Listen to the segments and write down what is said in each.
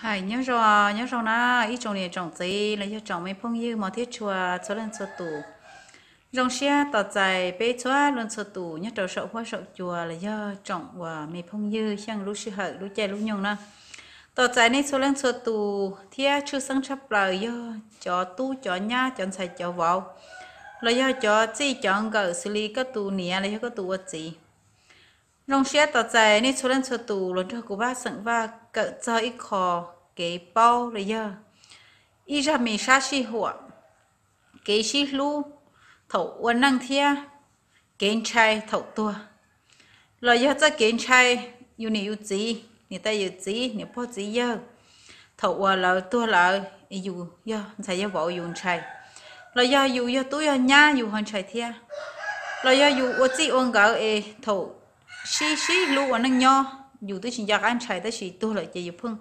hay nhớ rồi nhớ rồi na ít trồng này trồng gì là cho trồng mấy phong như mà thiết chùa cho lên cho tủ rong xe tọt dài bê chóa lên cho tủ nhớ trồng sậu hoa sậu chùa là do trồng và mấy phong như sang lú sư hợi lú chè lú nhung na tọt dài này cho lên cho tủ thiết chưa sang chắp lời do cho tu cho nhá cho xài cho vào là do cho chỉ chọn gỡ xử lý các tù nè là do các tù vật gì nông xe tỏ chạy nên số lần số tù lần cho của ba sẵn và cỡ cho ít khó cái bao rồi giờ ý ra mình xa xì hộ cái xì lu thầu uốn năng thia kiến chai thầu tua rồi giờ cho kiến chai yêu này yêu gì nè ta yêu gì nè bao gì giờ thầu uốn lỡ tua lỡ yêu giờ sai giờ bảo yêu chai rồi giờ yêu giờ tôi giờ nhá yêu chai thia rồi giờ yêu uốn gì uốn gạo ấy thầu xí xí lu ở nông nho dù tôi chỉ giác anh chạy tới chỉ tôi lại chỉ phương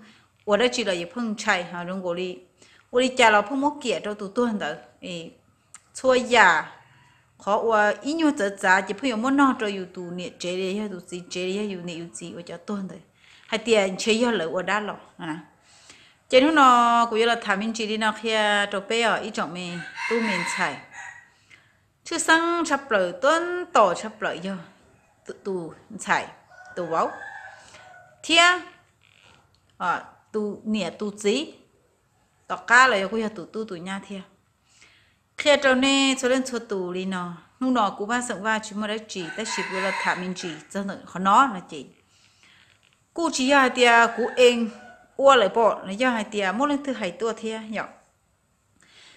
ở đây chỉ là chỉ phương chạy hà rung gò đi ở đây chả là phương mất kia cho tụi tôi hẳn đó ấy chua già khó ở ít nhiều giờ giá chỉ phương muốn nói cho dù tụi nè chế đi hay tụi gì chế đi hay dù nè dù gì ở cho tôi hẳn hay tiền chế giờ lại ở đó rồi à chế lúc nó cũng là thà mình chỉ đi nó kia cho bé ở ít trọng mình tu mình chạy chứ sang chập lỡ tuấn tổ chập lỡ rồi tu tu chạy tu bấu thia à tu nè tu gì tọ cá là yêu quý tu tu tu nha thia khi trâu nè cho lên cho tu đi nó lúc nọ cũng ba sợ ba chúng mà đã chỉ ta chỉ vừa là thả mình chỉ cho nó khó nó là chỉ cú chỉ hai tia cú em ua lại bỏ nó do hai tia mỗi lần thứ hai tua thia nhở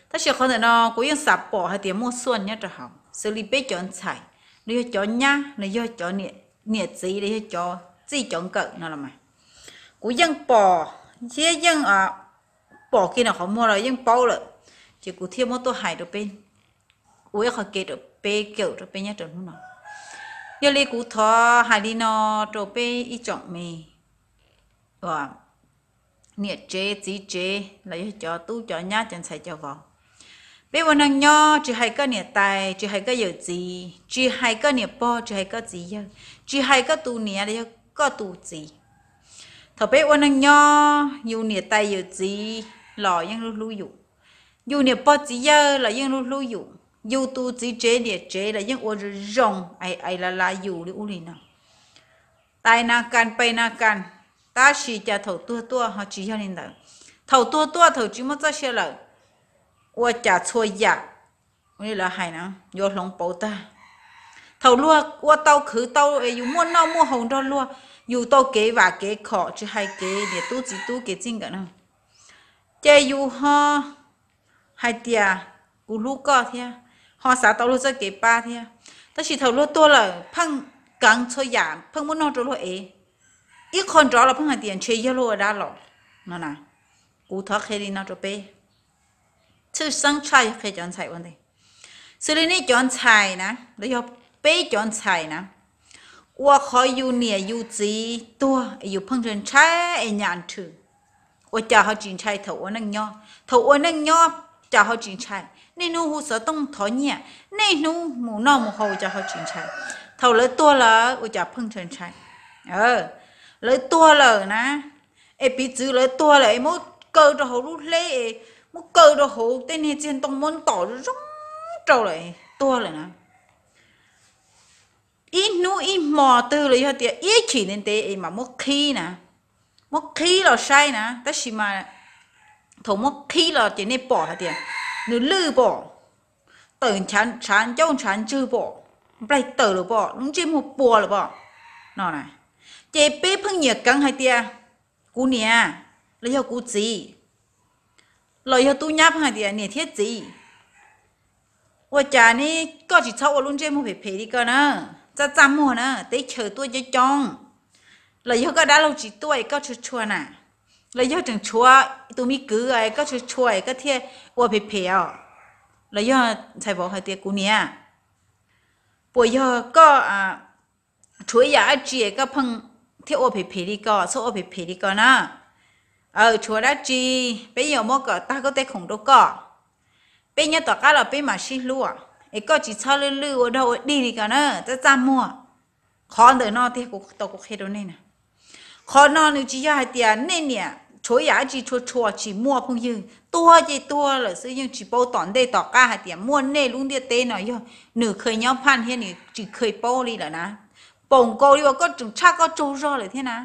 ta chỉ khó nữa nó cũng yên sập bỏ hai tia mua xuân nhá trở hỏng xử lý bế chọn chạy nếu cho nha nếu cho nè nè gì để cho gì chọn cỡ nó là mà của dân bò chế dân à bò kia nào họ mua rồi dân bao rồi chỉ của thiên mua tôi hại được bên uế họ kê được bê kiểu được bên nhá trở nó giờ lấy của thọ hại đi nó trở bê ít chọn mì và nè chế gì chế là cho tu cho nhá chẳng xài cho vào bây giờ nàng nho chỉ hay cái niệm tài chỉ hay cái giờ gì chỉ hay cái niệm bò chỉ hay cái gì giờ chỉ hay cái tu niệm đấy có tu gì thọ bây giờ nàng nho dù niệm tài giờ gì lò ยัง lưu lưu dụ dù niệm bò gì giờ là ยัง lưu lưu dụ dù tu gì chế niệm chế là ยัง ôi rồng ai ai là là dù đi u liền nào tài na can bay na can ta chỉ cho thầu tua tua họ chỉ cho nên đó thầu tua tua thầu chỉ mất ra xe lợi 我家错呀，你了海呢？有龙宝的，头路我到去到哎，有莫闹莫红的路，有到给娃给考，只还给你肚子肚给进个呢。这有哈，还的咕噜个天，好啥道路这给巴天，但是头路多了碰刚错呀，碰莫闹着路哎，一看着了碰下点缺一路拉了，那那，骨头黑的那着呗。chứ sang chai khi chọn chai vấn đề xử lý này chọn chai nè lấy học bé chọn chai nè qua khỏi u nè u gì tua dù phong trần chai ở nhà trừ ở cha họ chính chai thầu ở năng nho thầu ở năng nho cha họ chính chai nên nu hồ sơ tông thọ nhẹ nên nu mù nọ mù hồ cha họ chín chai thầu lấy tua là ở cha phong trần chai ờ lấy tua là nè ai biết chữ lấy tua là ai mốt cơ cho họ rút lấy một cơ đồ hồ tên này trên tông môn tỏ rong trâu lại to lại nè ít nu ít mò tư lấy hết tiệt ít chỉ nên tế mà mất khi nè mất khi là sai nè tất nhiên mà thổ mất khi là chỉ nên bỏ hết tiệt nữ lư bỏ tự chán chán trong chán chưa bỏ bây tự là bỏ đúng chứ một bỏ là bỏ nó này chế bếp phân nhiệt căng hay tia cú nè lấy theo cú gì ลอยเขาตู้ยับหาเดียเนี่ยเทียจีว่าจานี่ก็จะเช่าลุ่นเจ้มูเผยดีก็นะจะจำมดนะแต่เฉยตัวจะจ้องลอยเขาก็ได้เราจีตัวก็ชัวชัวน่ะลอยเขาถึงชัวตัวมีเกลือไอ้ก็ชัวชัวก็เทียว่าเผยอ่ะลอยเขาใช้บอกให้เตียกูเนี่ยป่วยเขาก็อ่าช่วยยาจีก็พังเทียว่าเผยดีก็โซ่เผยดีก็นะ ở ờ, chùa đã chi bây giờ mua cỡ ta có thể không đâu cỏ bây giờ tao cá là bây mà xí lúa ấy có chỉ cho lư lưu ở đâu đi đi cả nữa ta ra mua khó để nó thì cũng tao cũng hết rồi nè khó nó nếu chỉ ra tiền nên nè chúa giá chỉ chúa chúa chỉ mua phong như tua chỉ tua là sử dụng chỉ bao tòn đây tao cá hai tiền mua nè luôn đi tê nói yo nửa khơi nhau phan thế này chỉ khơi bao đi là nè bồng cô đi có chừng chắc có trâu rồi thế nè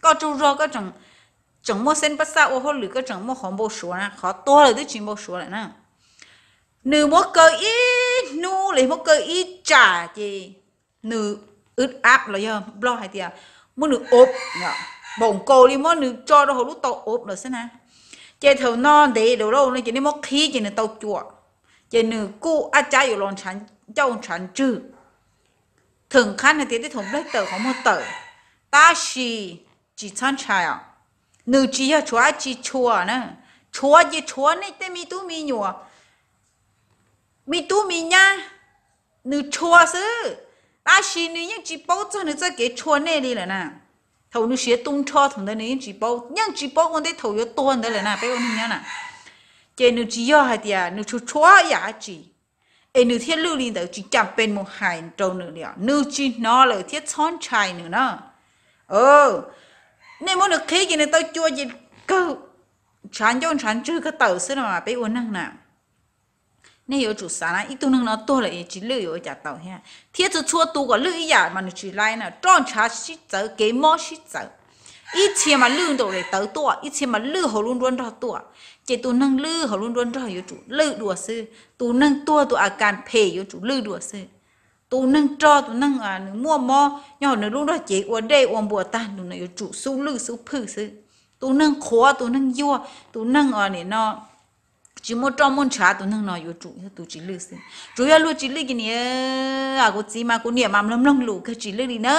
có trâu rồi có chừng 整么生不杀我好里个整么红不说呢，好多了都全部说了呢。nữ mô cơ ý nu lấy mô cơ ý trả gì nữ ướt áp là giờ lo hay tiệt mô nữ ốp nhở bổng cô đi mô nữ cho đâu lúc tàu ốp là thế nào chơi thầu no để đâu đâu nên chỉ nên mô khí chỉ nên tàu chùa chơi nữ cô a cha อยู่ลองฉันเจ้าฉันจื้อถึงขั้นในที่ที่ผมได้เต๋อของมอเต๋อตาชีจีชันชายอ่ะ nữ chỉ cho chúa chỉ chúa nè chúa chỉ chúa này tên mi tu mi nhua mi tu mi nha nữ chúa sư ta chỉ nữ những chỉ bảo cho nữ cái chúa này đi rồi nè thầu nữ sẽ tung cho thằng đó nữ chỉ bảo nhưng chỉ bảo con đấy thầu yếu to hơn đó rồi nè bây giờ nhá nè cái nữ chỉ hay hai tia nữ chúa chúa ya chỉ ai e nữ thiết lưu linh đó chỉ chạm bên một hai trâu nữ liền nữ chỉ nó là thiết son trai nữa nè oh, ờ นี่มันคือยินตัวจัวยินก็ฉันย้อนฉันชื่อก็เต๋อซึ่งมาไปอุ่นนั่งน่ะนี่อยู่จุดสานะอีตัวหนึ่งเราตัวเลยจีเลือยอยู่จากเต๋อเฮียเทียจะชัวตัวกั็เลือยอย่างมันจีไล่น่ะจ้องชาสิจเกมอสิจ一千嘛，六多嘞，得多；一千嘛，六好论多า多。这都เ六好论多多有主，六多是都能多多阿干配有ซ六多是。tu nâng cho tu nâng à mua mò nhỏ nâng lúc đó chị ở đây ở bùa ta nâng nâng chủ su lư su phư sư tu nâng khó tu nâng vua tu nâng à này nó chỉ mua cho mua trà tu nâng nó yếu chủ tu chỉ lư sư chủ yếu lư chỉ lư cái này à cô chị mà cô nè mà lâm lâm lu cái chỉ lư đi nè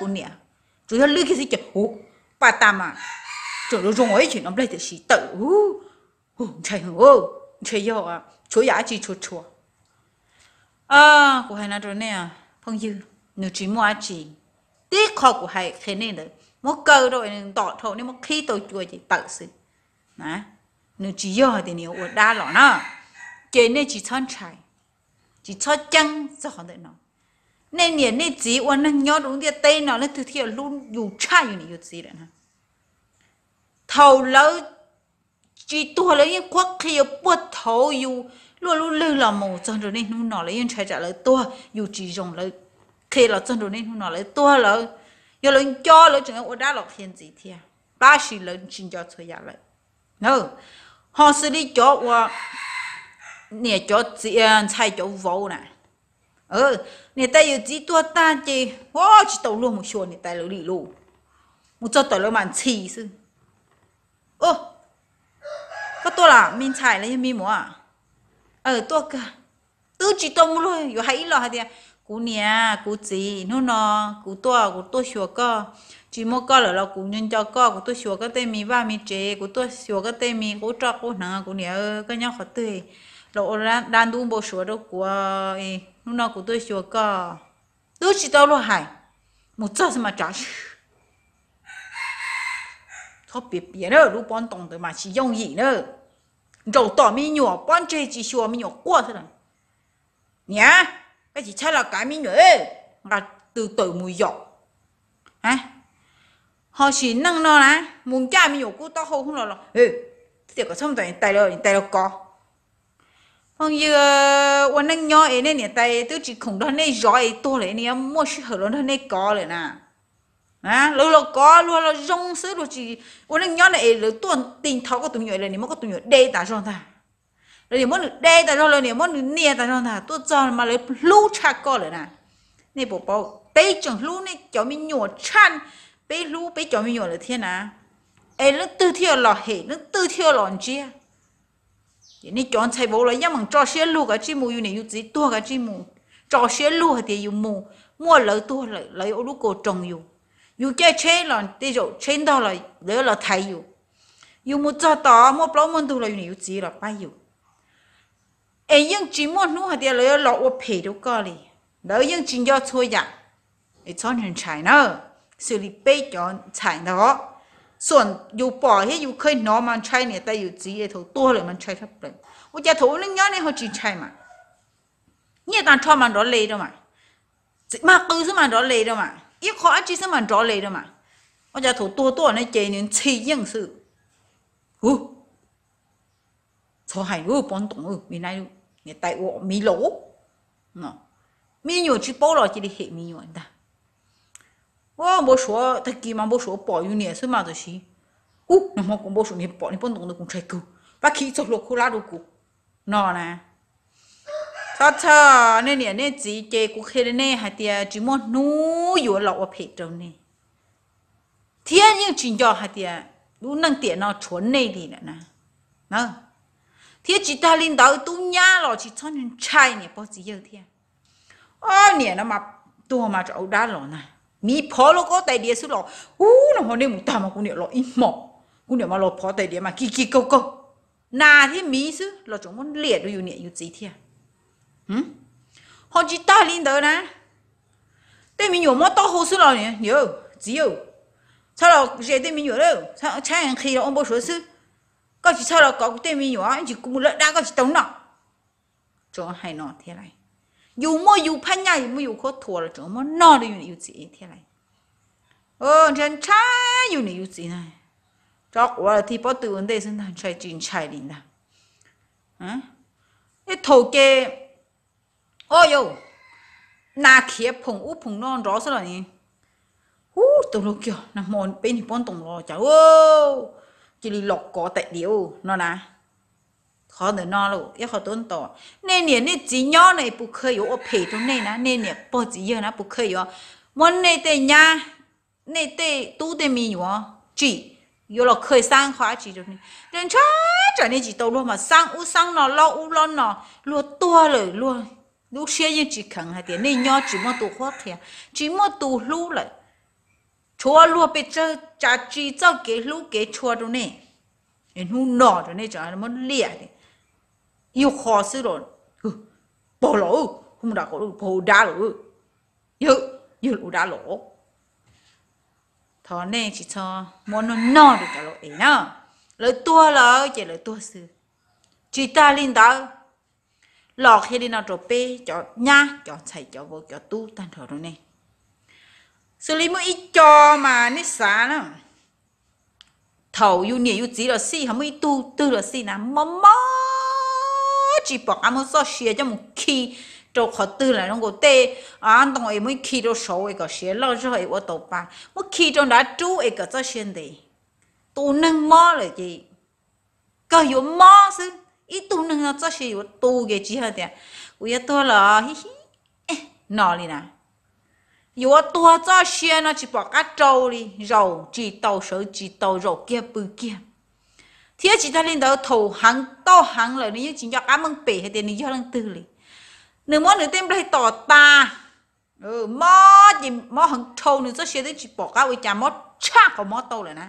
cô nè chủ yếu lư cái gì chả ba bà ta mà chủ yếu dùng ấy chỉ nó lấy để xí tự ô ô chạy ô chạy vô à chúa giả chỉ chúa chúa à ờ, của hai nó rồi nè phong dư nụ chỉ mua chỉ tiết khó của hai khi nên được một cơ rồi tỏ thổ nên một khi tôi chùa chỉ tự sự nè nụ chỉ do thì nhiều ở đa lọ nó chế nên chỉ thân trai chỉ cho chân cho họ nó nên nhỉ nên chỉ uốn nó nhớ đúng địa tây nó nên từ thiệt luôn dù trai dù này dù gì đó nè thầu lỡ chỉ tu lấy những quốc khi ở bút thầu dù luôn luôn lư là mù chân rồi nên nó nói là yên chạy trả lời to, dù chỉ dùng lời khi là chân rồi nên nó nói là tua là giờ lên cho lời chẳng có đã lọc thiên gì thì ba xì lên chín cho chơi giả lời no họ xử lý cho và nè cho à, tiền, chạy cho vô nè ờ nè tay yêu chỉ tua ta chỉ wow chỉ tàu luôn một chỗ nè tay lưỡi luôn một chỗ tàu lưỡi màn chỉ sư ô có tua là mình chạy lấy mi mua à ờ tua cả tư chỉ tôm luôn yo hãy lo hả thì cú nia cú gì nó nó cú tua cú tua sửa co chỉ mua co là lo cú nhân cho co cú tua sửa cái tên mi ba mi chế cú tua sửa cái tên mi cú cho cú nắng cú nia cái nhau khó tươi lo ran ran đun bộ sửa đâu của ấy nó nó cú tua sửa co tư chỉ tôm luôn hại một giờ mà trả thôi biệt biệt nữa lúc bọn tổng tới mà chỉ dùng gì nữa rầu tỏ mi nhỏ bọn chơi chỉ xua mi nhỏ qua thôi nhá cái gì chắc là cái mi nhỏ là từ từ mùi dọc hả họ chỉ nâng nó nè muốn cha mi nhỏ cú to hô không là ê tiệc có xong rồi tay rồi tay đâu có phong như quan nâng nhỏ ấy nên tay tôi chỉ không đó nên giỏi tôi lại nên mua sữa rồi nên có rồi nè à lú lú có lú lú rong sứ lú chỉ ôn anh nhớ này lú tuần tình thấu có tụi nhồi là niệm có tụi nhồi đây ta rong ta rồi niệm muốn đây ta rong rồi niệm muốn nia ta rong ta tôi cho mà lấy lú cha co rồi nè này bộ bộ tây chừng lú này cho mình nhồi chăn bé lú bé cho mình nhồi là thiên à ai nó tư theo lò hệ nó tư theo lò chi vậy nên chọn chạy bộ là nhắm mình cho xe lú cái chi mù như này như gì tua cái chi mù cho xe lú thì yêu mù mua lỡ tua lỡ lỡ ô lú cổ trồng yêu dù chơi chơi là đi rồi chơi đó là lỡ là thầy dù dù một giờ đó một lâu muốn tu là dù chỉ là bao dù ấy những chỉ muốn nu hạt địa lỡ lọ ô phe đâu có đi lỡ những chỉ cho thôi vậy cho nên chạy nữa xử lý bê cho chạy đó ส่วนอยู่ปล่อยให้อยู่เคยนอมันใช่เนี่ยแต่อยู่จีไอ้ถูตัวเลยมันใช่ทับเลยว่าจะถูเรื่องย้อนเนี่ยเขาจีใช่ไหมเนี่ยตอนชอบมันร้อนเลยด้วยมั้ยมาตื้อซึ่งมันร้อนเลยด้วยมั้ย一考啊，几十万找来的嘛，我家头多多那几年吹硬是，哦，错海哦，帮懂哦，没来你带我没路，喏，没有去包了，这里黑没有的。我没说，他急忙没说包有脸色嘛就是，哦，那么我没说你包，你不弄的公车狗，把气走路苦拉路过，哪呢？khó thở nên nè nè chỉ chê cũng khê nè hay tiệt chỉ muốn nú yếu lọ ở phía trong nè thiên nhiên chuyện cho hay tiệt đủ năng tiện nó chuẩn nè đi nè nè nè thiên chỉ ta linh đầu, tu nhá lọ chỉ cho nên trai nè bao giờ thiên ô nè nó mà tu mà chỗ đá lọ nè mi phó lọ có tài địa số lọ u nó hồi nay một tao mà cũng nè lọ im mỏ cũng nè mà lọ phó tài địa mà kí kí câu câu nà thì mi chứ lọ chúng muốn liệt rồi nè yêu gì thiên 응? 허지 딸린더나 대민 요모 또 호수라니 요 지요 차라 이제 대민 요로 차양 키로 엄보 소스 까지 차라 까고 대민 요 아니 지금 나가지 동나 저 하이노 테라이 요모 요판냐 요모 요코 토르 저모 나리 요지 테라이 어 전차 요니 요지나 저 와티 버트 온데서 난 차이 진 차이린다 응? 이 토게 โอ้ยนาเขียบผงอุ้ผงนอนรอสลายหูตลกเกน้ำมนเป็นปอนตรงรอจ้าโอ้จิริหลอกก่อแต่เดียวนอนนะ ขอเดินนอนลูกยังขอต้นต่อเนี่ยเนี่ยเนี่ยจีนย้อนี่ยปุ๊กเคยอยู่อเพตรงเนี่ยนะเนี่ยเนี่ยปอ๊กจีเยอะนะปุ๊กเคยอยู่วันเนี่ยเตยเนี่ยเตยตู้เตมีอยู่จีอยู่หลอกเคยสร้างข้าจีตรงนี้เดงนช้าจากนี้จีโตรวมมาสร้างอู้สร้างนอนล้ออู้ล้อนนอนรัวตัวเลยรัว lúc xe yên chỉ cần hay tiền nên nhau chỉ mua tủ hoa thì chỉ mua tủ lú lại chua lúa bị cho chả chỉ cho cái lú cái chua đâu nè nên hú nọ rồi nè chả nó lẹ đi yêu khó xử rồi bỏ lỗ không đã có bỏ đá lỗ yêu yêu lỗ đá lỗ thọ nè chỉ cho món nó nọ được cả lỗ ấy nè lỡ tua lỡ chỉ lỡ tua xử chỉ ta linh đạo lọ hết đi nào trộn bê cho nha cho chạy cho vô cho tu tan thở rồi nè xử lý mỗi cho mà nít xá nó thầu yêu nhỉ yêu chỉ là si không ít tu tu là si nào mò mò chỉ bỏ ăn một số xe cho một khi cho khó tư là nó có tê à đồng ấy mới khi cho số ấy có xe lo cho ấy ở tổ ba mới khi cho đã chú ấy có cho xe đi tu nâng mò là gì có yếu mò chứ 一度能啊，这些我多给几好点，我也多了，嘿嘿，哎，哪里呢？有多这些呢？去把个粥里肉几刀手几刀肉给不给？thế chỉ ta lên đầu thầu hàng to hàng lại nếu chỉ cho cá măng bể hay tiền nếu cho lăng tư li nếu món nửa tem đây tỏ ta ừ mó gì mó thầu nửa cho xe đấy chỉ bỏ cá với chả mó cha có mó tàu lại nè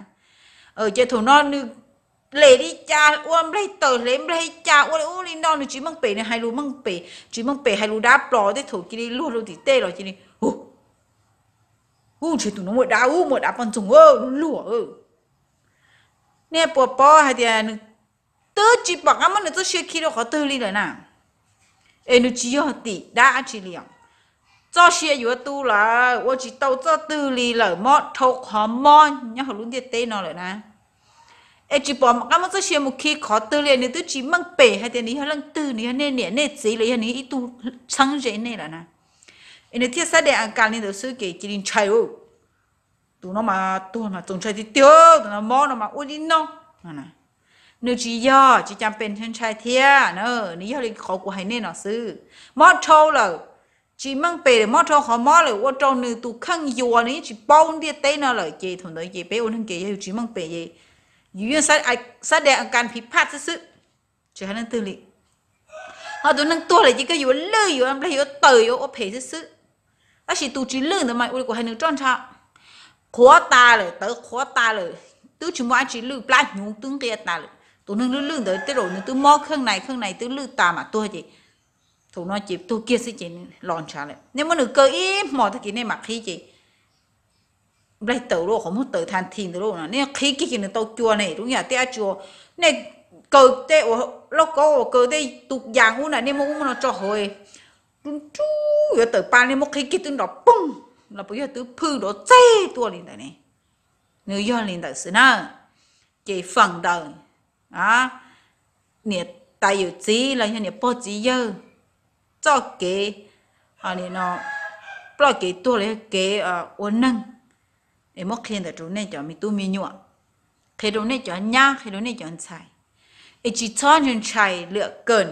ở chơi thầu non nửa เลยดิจ้าอ้วนไม่ตอเลมไม่จ้าอ้วนอ้วนนอนจีมังเปให้รู้มังเป๋จีมังเปให้รู้ดาปลอได้ถูกจีนีรู้รู้ติเต๋อจีนี่หูหูเฉตุน้องหมดดาวหมดดาปันจงเออรู้เออเนี่ยปอปอให้เดียนเตัวจีบอกอ่ะมันตัวเชื่อคิดว่าเขาตัวลีเลยนะเอ็อจีอ่ะตีดาจีเลี้ยงจ้าเชื่ออยู่ตัวละว่าจีโตจ้าตัวลีเลยมอดทุกหอมมอนยังเขาลุ้นเตะนอเลยนะ ai chỉ bỏ mà cái số mu khi khó tư liền thì tôi chỉ mang bể hay tiền này hay lăng tư này nè nè gì lấy này ít tu sáng dễ này là nè anh thiết sát để ăn cà nên được sự kể chỉ đến chạy ô tụ nó mà tụ mà trồng chạy thì tiêu tụ nó mò nó mà ôi đi nó nè nếu chỉ do chỉ chăm bên thân chạy thia nữa nếu giờ thì khó của hai nên nó sự mò trâu là chỉ mang bể để mò trâu khó mò là ô trâu nữ tụ khăn dùa này chỉ bao nhiêu tên nó là chỉ thằng đó chỉ bé ô thằng kia chỉ mang bể gì 유연 사대 간 비파 뜻을 제하는 뜻이 họ tụi nâng tua lại chỉ cái yếu lơ yếu em lại yếu tờ yếu ô phê sự ta chỉ tụi chỉ lười thôi mà ôi của hai nữ tròn sao khó ta rồi tớ khó ta rồi tứ chúng mua chỉ lười plá nhung tương kia ta rồi tụi nâng lư lười tới tới rồi nâng tụi mò khương này khương này tứ lười ta mà tua gì tụi nó chỉ tụi kia sẽ chỉ lòn sao lại nếu mà nửa cơ ý mò thì cái này mặc khi gì luôn, luôn không muốn than 来抖落，红红抖摊停的落呢。你开几件都脚呢，đúng nhà té chua. Nè cờ té ô lóc có cờ té tụt giang u này, nè mua nó cho hồi. Đúng chú, giờ tới ba nè mua khai cái tên đó bung là bây giờ tới phư đó chê tua liền tại này. người giờ liền tại sự nào, chỉ phần đời à, nè tại giờ chỉ là như nè bỏ chỉ giờ cho kế, à nè nó bỏ kế tua lấy kế à ờ, uốn nâng เอม็เคลียนแต่ตรงนี้จะมีตู้มีหนวดเคยตรงนี้จะยากเคยตรงนี้จะใช่ไอ้จีช้อนยังใช่เหลือเกิน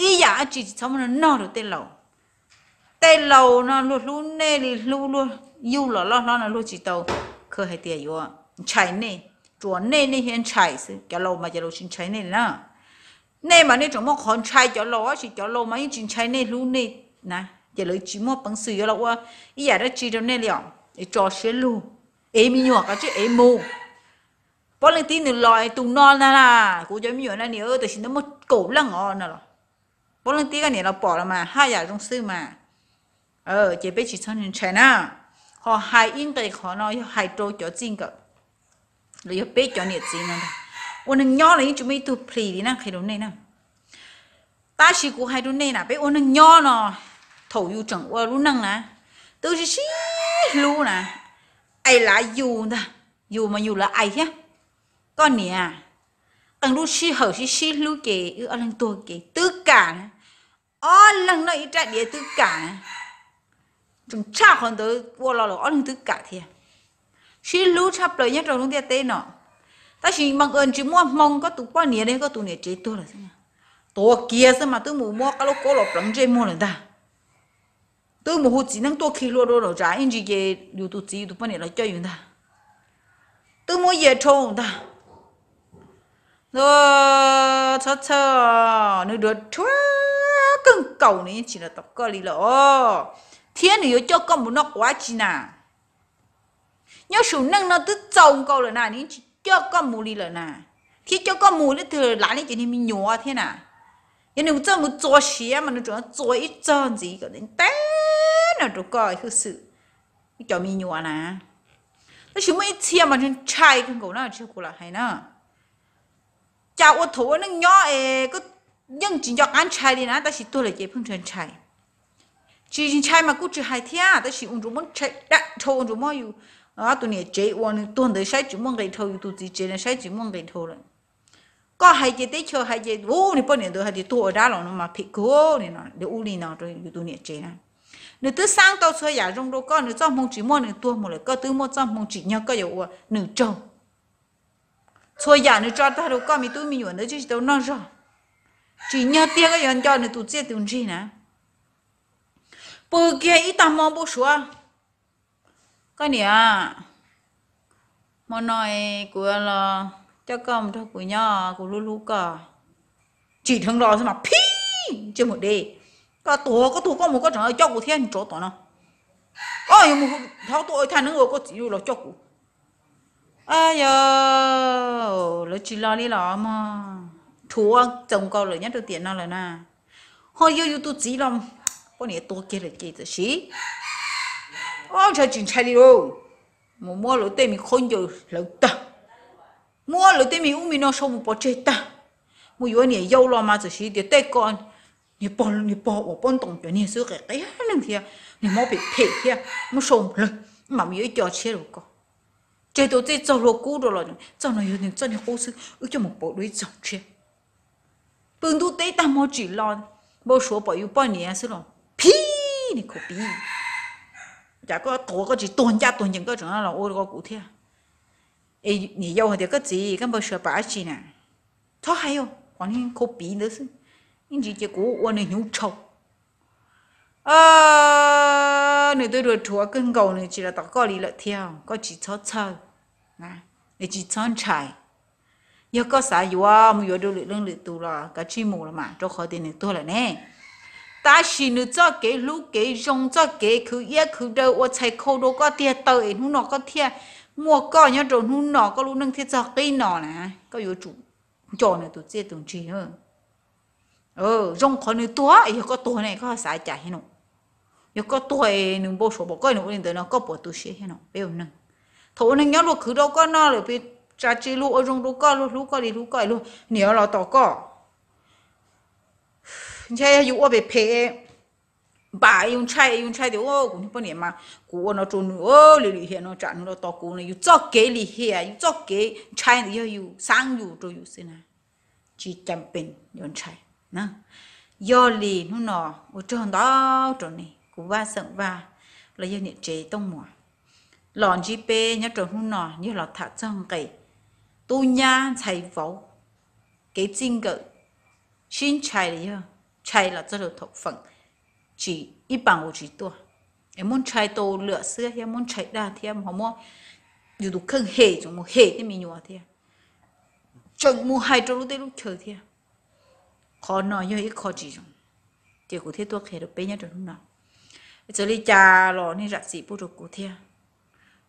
อีอย่างไอ้จีช้อนมันนอกหรือเตล่าเตล่านันาะลู้นู่เน่ลู้ลู้ยูหล่อหล่อหล่อนะลู้จีโตเคยให้เตียอยู่อ่ะใช่เนี่ยจวนเนี่เนี่เห็นใช่สิจะเรามาจะเราชินใช่เนี่ยนะเนี่ยมัเนี่จงมอคนใช่จะเราอ่ะสิจะเรามาริงชินใช่เนี่ยลู้เนี่ยนะจะเลยจีมอปังสือแล้วว่าอีอย่างได้จีตรงเนี่เลีอยงไอจอเชลูเอมีหยวกก็จืเอมูพอเลยตีหนึ่งลอยตุงนอนน่ะล่ะกูจะมีอยู่นั่นนี่เออแต่ฉันต้องมาโกบลังอ่อนน่ะหรอพอเลยตีกันเนี่ยเราปอกมาห้าอย่างต้องซื้อมา เออเจ็บไปชิชอนในใชน่ะขอหายอิงก็ขอนอยหายโตจอจริงก็เลยเป๊ะจอเนี่ยจริงนั่นวันนึงย้อนเลยจะไม่ตัวพลีดีนะใครรู้เนี่ยนะตาชิกูให้ดูเนี่ยนะไปวันนึงย้อนอั่ยูจงเนาะ头又整我路弄啊，都ี新 lu nè ai là dù nè dù mà dù là ai nhá con nè tăng lu xí hở xí xí lu kì ư lần tua kì tư cả nè ô nó ít ra địa tư cả chúng cha còn tới vô lo lo ô lần tư cả thì à. xí lu chắp lời nhất rồi chúng ta tên nọ ta chỉ mong ơn chỉ mua mong có tụ quan nè có tụ nè chế tôi là thế nè tôi kia tôi mù mua cái lô cố lộc lắm chơi mua là ta tôi một chỉ năng tôi khi lô rồi trả anh chị về điều tôi chỉ tôi bán này là chơi yên tôi mua về trông ta rồi chớ chớ nó được chúa cưng cầu này chỉ là tập cơ lý lỗ thiên này cho con một nó quá chi nà nhớ số năng nó tức trông câu rồi nà nên cho con mù lý rồi nà khi cho con mù nó thừa lại nên chỉ nên mình thế nào 因为这我做鞋嘛，你主要做一整子个人，但那就搞去事，你叫米牛啊？那什么一切嘛，就拆跟狗那吃过了，还呢？家我头那鸟诶，个用只要俺拆的呢，但是多了也碰成拆。chỉ chai mà cũng chỉ hai thia, đó chỉ ông chủ muốn chạy đã thâu ông chủ mau yêu, à tụi này chạy, ông tuần tới sai chỉ muốn cái thâu, tụi chỉ chạy là sai cái thâu rồi có hai chị tới cho hai chị vô nè bao nhiêu đó hai chị tua ra rồi nó mà bị cố nè nó để u nè nó rồi tụi nè chị nè nếu tới sáng tao soi giả trong đó có nếu trong mong chỉ mua nếu tua một lại có tới mua trong mong chỉ nhau có dầu nếu trâu soi giả nếu cho tao đâu có mi tụi mi nhuận nữa chứ tao nói rồi chỉ nhau tiếc cái dọn cho nếu tụi chết tụi gì nè bữa kia ít tao mong bố xóa cái nè mà nói của là cho con cho của nhỏ của lulu lu cờ chỉ thằng đó mà phi chưa một đi có tổ có tổ có một có trời cho của thiên chỗ tổ nó ôi một tháo tổ thằng nó có chỉ là cho của ai giờ nó chỉ lo đi lo mà chúa chồng câu lời nhất đầu tiền nào là nè hồi giờ tôi chỉ lòng có nghĩa tổ kia là chỉ gì ôi trời chuyện chạy đi đâu một mua lỗ tê mình khôn rồi lỗ tao 我老爹面屋里那收五包钱的，我以为你要了嘛做些的，再干。你包了你包我包东边，你收哎呀，那天你莫被骗呀，莫收了，妈咪又交钱了噶。这都这走路过了了，走路有人走的好头，我叫莫跑路走去。本都这大毛子了，我说白有半年了，屁，你可逼！这个大个是断家断人个种了，我这个骨头。诶，你要的个子，根本学不起呢。他还有，光天可比的是，你直接给我往那牛抽。à nửa tôi được chúa cưng cầu nửa chỉ là tao có lý lợi theo có chỉ cho chờ nè để chỉ cho chạy giờ có xã dù à mà giờ đâu lượng lượng lượng tù chi mù là mà cho khỏi tiền nửa tôi là nè ta chỉ nửa cái lũ cái rong cái cứ ye cứ đâu ở chạy khâu đâu có tiền tới nó nó có tiền mua có nhá trộn hun nọ có lúc nâng thiết cho cây nọ nè có yếu chủ chỗ này tụt chia tụt chi hơn ờ rong khó nữ tua yếu có tua này có xài chạy hết nọ yếu có tua nữ bố số bố coi nọ lên tới nó có bỏ tụt chia hết nọ béo nâng thôi nâng nhớ lúc cứ đâu có nọ rồi bị trả chi lúc ở rong lúc có lúc lúc có đi lúc có luôn nếu là tỏ có chơi yếu ở bề phê bà dùng chai dùng chai thì ô cũng bao niệm mà cú nó trốn ô lì lì hiện nó chặn nó to cú này yêu cho kế lì hiện yêu cho kế chai thì yêu sang yêu rồi yêu xin à chỉ chăm pin dùng chai nè do lì nó nọ ô tròn đó tròn này cú ba sẵn ba là do nhận chế tông mỏ lòn chỉ bê nhớ tròn nó nọ như là thả trong cái tu nha chạy vỗ cái chân cự xin chai đi ha chai là cho được thuộc phận chỉ ít bằng của chỉ tua em muốn chạy tàu lửa xưa thì em muốn chạy đa thì em họ mua dù đủ không hề chúng mua hề thì mình nhỏ thì chẳng mua hai trâu đấy lúc chờ thì khó nói như ít khó chỉ chúng thì cụ thể tua khề được bé nhất rồi lúc nào giờ đi cha lò nên rạc sĩ bố được cụ thế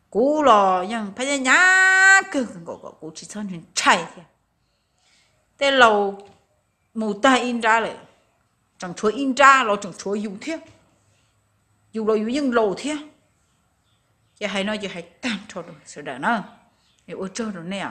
cụ lo nhưng phải nhá nhá cứ gọi gọi cụ chỉ cho nên chạy thì thế lâu mù tay in ra lại chẳng chúa in ra lo chẳng chúa dùng thế dùng lo dùng nhưng lâu thế giờ hay nói giờ hay tạm cho rồi sự đó nó yêu chơi rồi nè